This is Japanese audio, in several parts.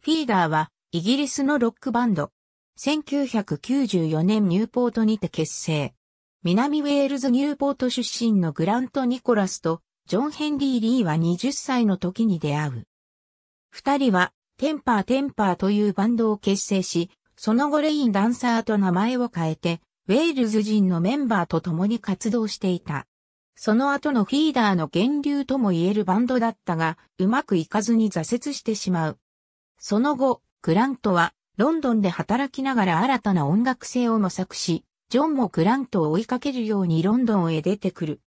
フィーダーはイギリスのロックバンド。1994年ニューポートにて結成。南ウェールズニューポート出身のグラント・ニコラスとジョン・ヘンリー・リーは20歳の時に出会う。二人はテンパー・テンパーというバンドを結成し、その後レイン・ダンサーと名前を変えて、ウェールズ人のメンバーと共に活動していた。その後のフィーダーの源流とも言えるバンドだったが、うまくいかずに挫折してしまう。その後、グラントはロンドンで働きながら新たな音楽性を模索し、ジョンもグラントを追いかけるようにロンドンへ出てくる。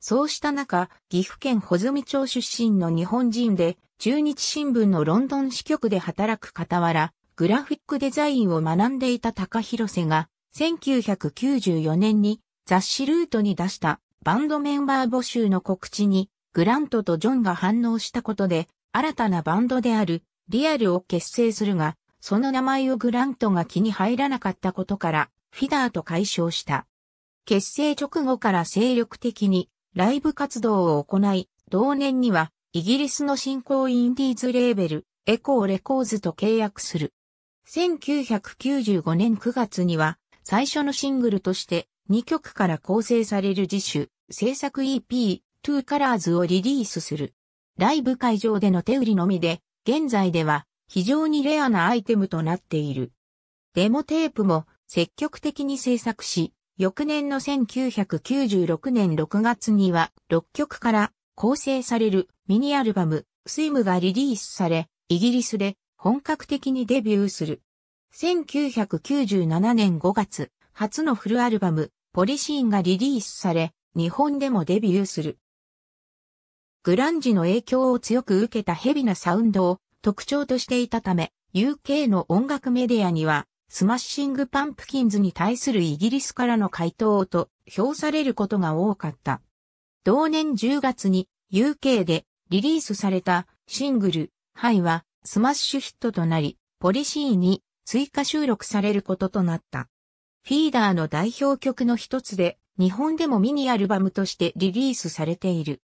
そうした中、岐阜県穂積町出身の日本人で、中日新聞のロンドン支局で働く傍ら、グラフィックデザインを学んでいた高広瀬が、1994年に雑誌ルートに出したバンドメンバー募集の告知に、グラントとジョンが反応したことで、新たなバンドであるリアルを結成するが、その名前をグラントが気に入らなかったことから、フィダーと解消した。結成直後から精力的にライブ活動を行い、同年にはイギリスの新興インディーズレーベル、エコーレコーズと契約する。1995年9月には最初のシングルとして2曲から構成される自主制作 EP、トゥ o c o l をリリースする。ライブ会場での手売りのみで現在では非常にレアなアイテムとなっている。デモテープも積極的に制作し、翌年の1996年6月には6曲から構成されるミニアルバムスイムがリリースされ、イギリスで本格的にデビューする。1997年5月、初のフルアルバム、ポリシーンがリリースされ、日本でもデビューする。グランジの影響を強く受けたヘビなサウンドを特徴としていたため、UK の音楽メディアには、スマッシングパンプキンズに対するイギリスからの回答と評されることが多かった。同年10月に UK でリリースされたシングル、ハイはスマッシュヒットとなり、ポリシーに追加収録されることとなった。フィーダーの代表曲の一つで、日本でもミニアルバムとしてリリースされている。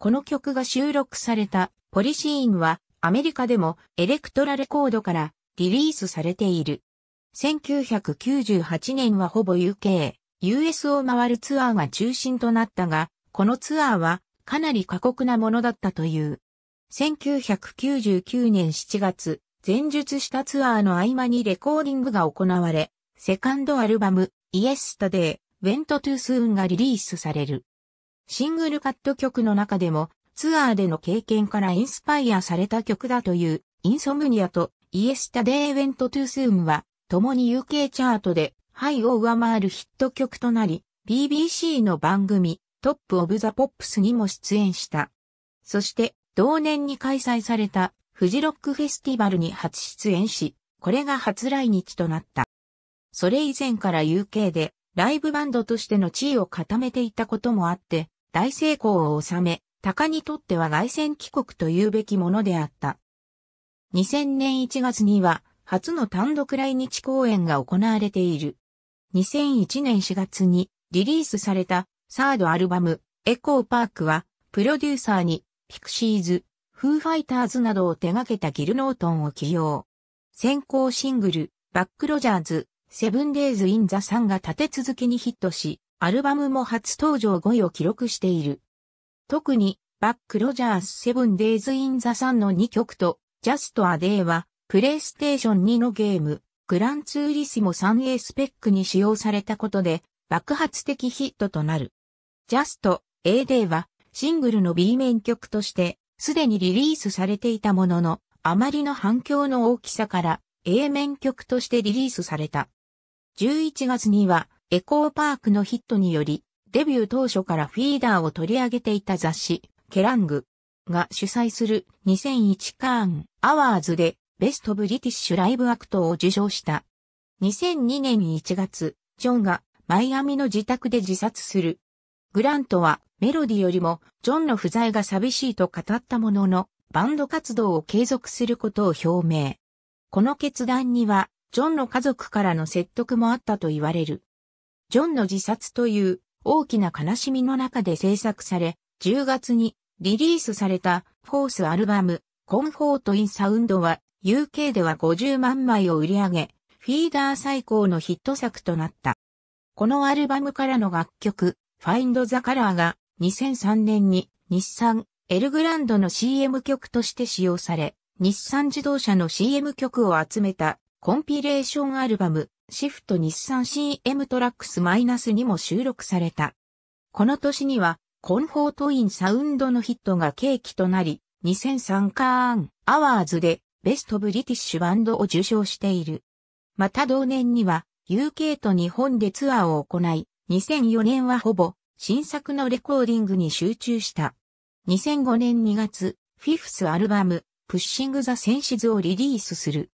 この曲が収録されたポリシーンはアメリカでもエレクトラレコードからリリースされている。1998年はほぼ UK、US を回るツアーが中心となったが、このツアーはかなり過酷なものだったという。1999年7月、前述したツアーの合間にレコーディングが行われ、セカンドアルバム、イエスタデー、ウェントトゥースーンがリリースされる。シングルカット曲の中でもツアーでの経験からインスパイアされた曲だというインソムニアとイエスタデイ・ウェント・トゥ・スームは共に UK チャートでハイを上回るヒット曲となり BBC の番組トップ・オブ・ザ・ポップスにも出演した。そして同年に開催されたフジロックフェスティバルに初出演し、これが初来日となった。それ以前から UK でライブバンドとしての地位を固めていたこともあって、大成功を収め、鷹にとっては外戦帰国と言うべきものであった。2000年1月には、初の単独来日公演が行われている。2001年4月にリリースされたサードアルバム、エコーパークは、プロデューサーに、ピクシーズ、フーファイターズなどを手掛けたギルノートンを起用。先行シングル、バックロジャーズ、セブンデイズ・イン・ザ・サンが立て続けにヒットし、アルバムも初登場5位を記録している。特に、バックロジャースセブンデイズ・イン・ザ・サンの2曲と、ジャスト・ア・デイは、プレイステーション2のゲーム、グランツーリスモ 3A スペックに使用されたことで、爆発的ヒットとなる。ジャスト、A デイは、シングルの B 面曲として、すでにリリースされていたものの、あまりの反響の大きさから、A 面曲としてリリースされた。11月には、エコーパークのヒットにより、デビュー当初からフィーダーを取り上げていた雑誌、ケラングが主催する2001カーンアワーズでベストブリティッシュライブアクトを受賞した。2002年1月、ジョンがマイアミの自宅で自殺する。グラントはメロディよりもジョンの不在が寂しいと語ったものの、バンド活動を継続することを表明。この決断には、ジョンの家族からの説得もあったと言われる。ジョンの自殺という大きな悲しみの中で制作され、10月にリリースされたフォースアルバム、コンフォート・イン・サウンドは UK では50万枚を売り上げ、フィーダー最高のヒット作となった。このアルバムからの楽曲、Find the Color が2003年に日産エルグランドの CM 曲として使用され、日産自動車の CM 曲を集めたコンピレーションアルバムシフト日産 CM トラックス -2 も収録された。この年には、コンフォートインサウンドのヒットが契機となり、2003カーンアワーズでベストブリティッシュバンドを受賞している。また同年には、UK と日本でツアーを行い、2004年はほぼ新作のレコーディングに集中した。2005年2月、フィフスアルバム、プッシング・ザ・センシズをリリースする。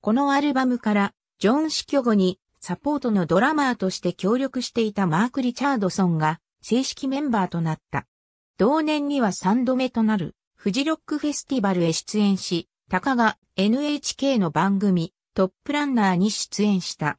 このアルバムからジョン死去後にサポートのドラマーとして協力していたマーク・リチャードソンが正式メンバーとなった。同年には3度目となるフジロックフェスティバルへ出演し、たかが NHK の番組トップランナーに出演した。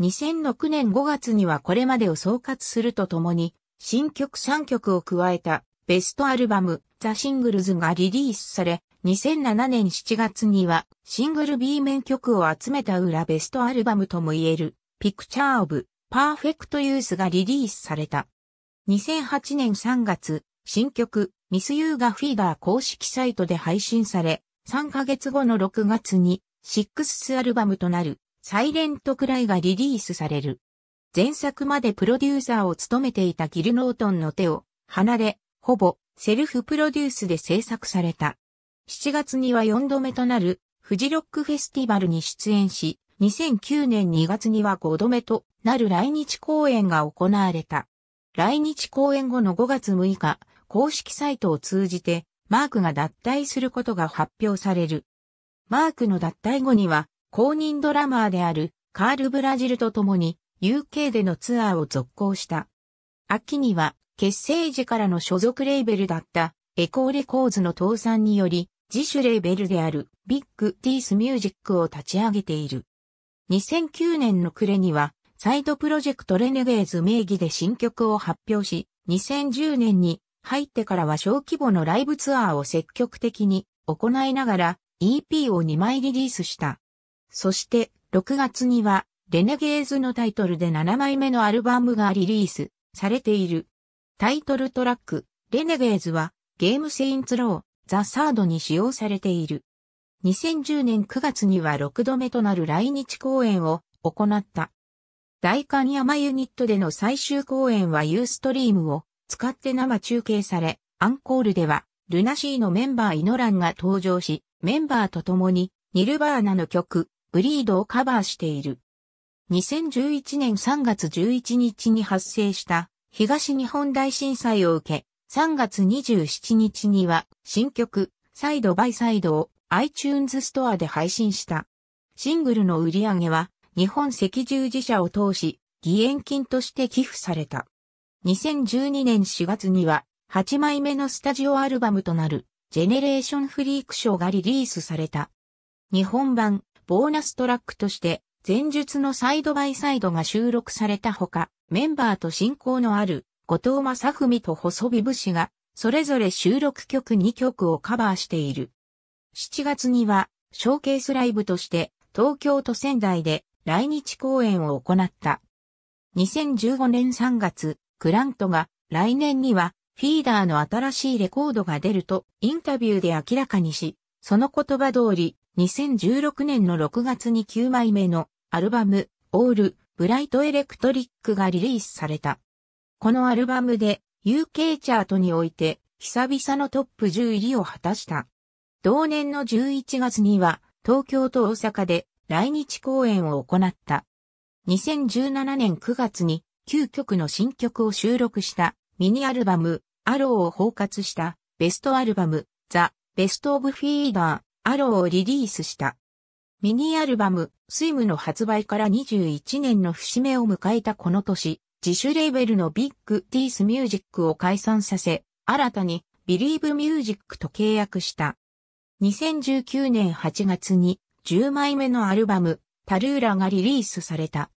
2006年5月にはこれまでを総括するとともに、新曲3曲を加えたベストアルバムザ・シングルズがリリースされ、2007年7月にはシングル B 面曲を集めた裏ベストアルバムともいえる Picture of Perfect u がリリースされた。2008年3月、新曲ミスユーガフィーダー公式サイトで配信され、3ヶ月後の6月にシックスアルバムとなるサイレントくらいがリリースされる。前作までプロデューサーを務めていたギルノートンの手を離れ、ほぼセルフプロデュースで制作された。7月には4度目となるフジロックフェスティバルに出演し、2009年2月には5度目となる来日公演が行われた。来日公演後の5月6日、公式サイトを通じて、マークが脱退することが発表される。マークの脱退後には、公認ドラマーであるカール・ブラジルと共に UK でのツアーを続行した。秋には結成時からの所属レーベルだったエコーレコーズの倒産により自主レーベルであるビッグティースミュージックを立ち上げている。2009年の暮れには、サイドプロジェクトレネゲーズ名義で新曲を発表し、2010年に入ってからは小規模のライブツアーを積極的に行いながら EP を2枚リリースした。そして6月にはレネゲーズのタイトルで7枚目のアルバムがリリースされている。タイトルトラック、レネゲーズはゲームセインツロー、ザ・サードに使用されている。2010年9月には6度目となる来日公演を行った。大観山ユニットでの最終公演はユーストリームを使って生中継され、アンコールではルナシーのメンバーイノランが登場し、メンバーと共にニルバーナの曲、ブリードをカバーしている。2011年3月11日に発生した東日本大震災を受け、3月27日には新曲、サイドバイサイドを iTunes ストアで配信した。シングルの売り上げは日本赤十字社を通し、義援金として寄付された。2012年4月には8枚目のスタジオアルバムとなるジェネレーションフリークショーがリリースされた。日本版ボーナストラックとして前述のサイドバイサイドが収録されたほか、メンバーと親交のある後藤正文と細美武士が、それぞれ収録曲2曲をカバーしている。7月には、ショーケースライブとして、東京と仙台で来日公演を行った。2015年3月、クラントが、来年には、フィーダーの新しいレコードが出ると、インタビューで明らかにし、その言葉通り、2016年の6月に9枚目のアルバム、オール、ブライトエレクトリックがリリースされた。このアルバムで UK チャートにおいて久々のトップ10入りを果たした。同年の11月には東京と大阪で来日公演を行った。2017年9月に9曲の新曲を収録したミニアルバムアローを包括したベストアルバムザ・ベスト・オブ・フィーダーアローをリリースした。ミニアルバムスイムの発売から21年の節目を迎えたこの年、自主レーベルのビッグディースミュージックを解散させ、新たにビリーブミュージックと契約した。2019年8月に10枚目のアルバム、タルーラがリリースされた。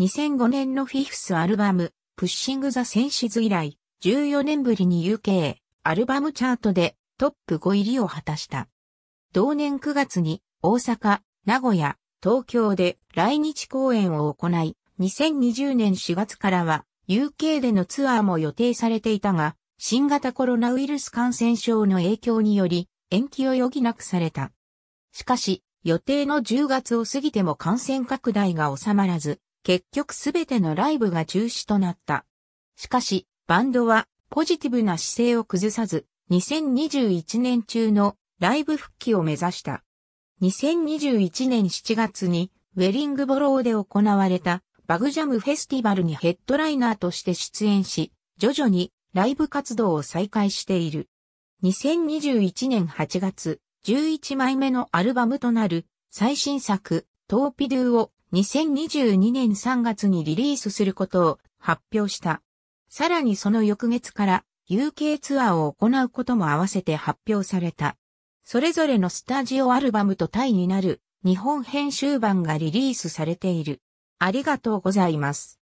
2005年のフィフスアルバム、プッシング・ザ・センシズ以来、14年ぶりに UK、アルバムチャートでトップ5入りを果たした。同年9月に大阪、名古屋、東京で来日公演を行い、2020年4月からは UK でのツアーも予定されていたが、新型コロナウイルス感染症の影響により延期を余儀なくされた。しかし、予定の10月を過ぎても感染拡大が収まらず、結局すべてのライブが中止となった。しかし、バンドはポジティブな姿勢を崩さず、2021年中のライブ復帰を目指した。2021年7月にウェリングボローで行われたバグジャムフェスティバルにヘッドライナーとして出演し、徐々にライブ活動を再開している。2021年8月、11枚目のアルバムとなる最新作、トーピドゥを2022年3月にリリースすることを発表した。さらにその翌月から UK ツアーを行うことも合わせて発表された。それぞれのスタジオアルバムとタイになる日本編集版がリリースされている。ありがとうございます。